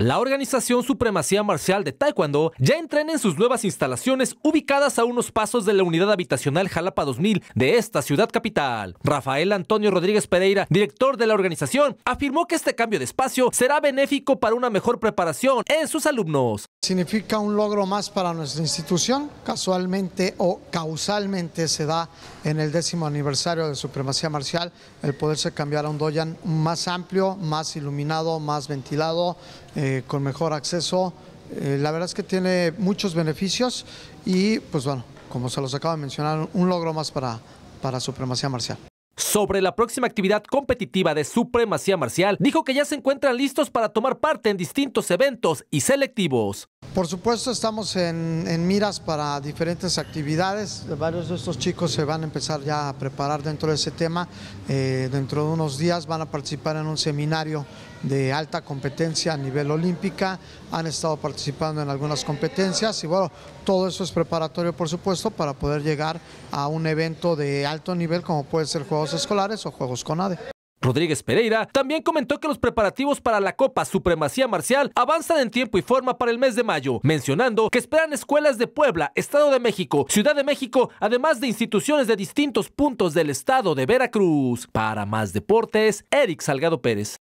La organización Supremacía Marcial de Taekwondo ya entrena en sus nuevas instalaciones ubicadas a unos pasos de la unidad habitacional Jalapa 2000 de esta ciudad capital. Rafael Antonio Rodríguez Pereira, director de la organización, afirmó que este cambio de espacio será benéfico para una mejor preparación en sus alumnos. Significa un logro más para nuestra institución, casualmente o causalmente se da en el décimo aniversario de Supremacía Marcial el poderse cambiar a un doyan más amplio, más iluminado, más ventilado. Eh, eh, con mejor acceso. Eh, la verdad es que tiene muchos beneficios y pues bueno, como se los acaba de mencionar, un logro más para, para Supremacía Marcial. Sobre la próxima actividad competitiva de Supremacía Marcial, dijo que ya se encuentran listos para tomar parte en distintos eventos y selectivos. Por supuesto estamos en, miras para diferentes actividades, varios de estos chicos se van a empezar ya a preparar dentro de ese tema, eh, dentro de unos días van a participar en un seminario de alta competencia a nivel olímpica, han estado participando en algunas competencias y bueno, todo eso es preparatorio por supuesto para poder llegar a un evento de alto nivel como puede ser Juegos Escolares o Juegos CONADE. Rodríguez Pereira también comentó que los preparativos para la Copa Supremacía Marcial avanzan en tiempo y forma para el mes de mayo, mencionando que esperan escuelas de Puebla, Estado de México, Ciudad de México, además de instituciones de distintos puntos del estado de Veracruz. Para más deportes, Eric Salgado Pérez.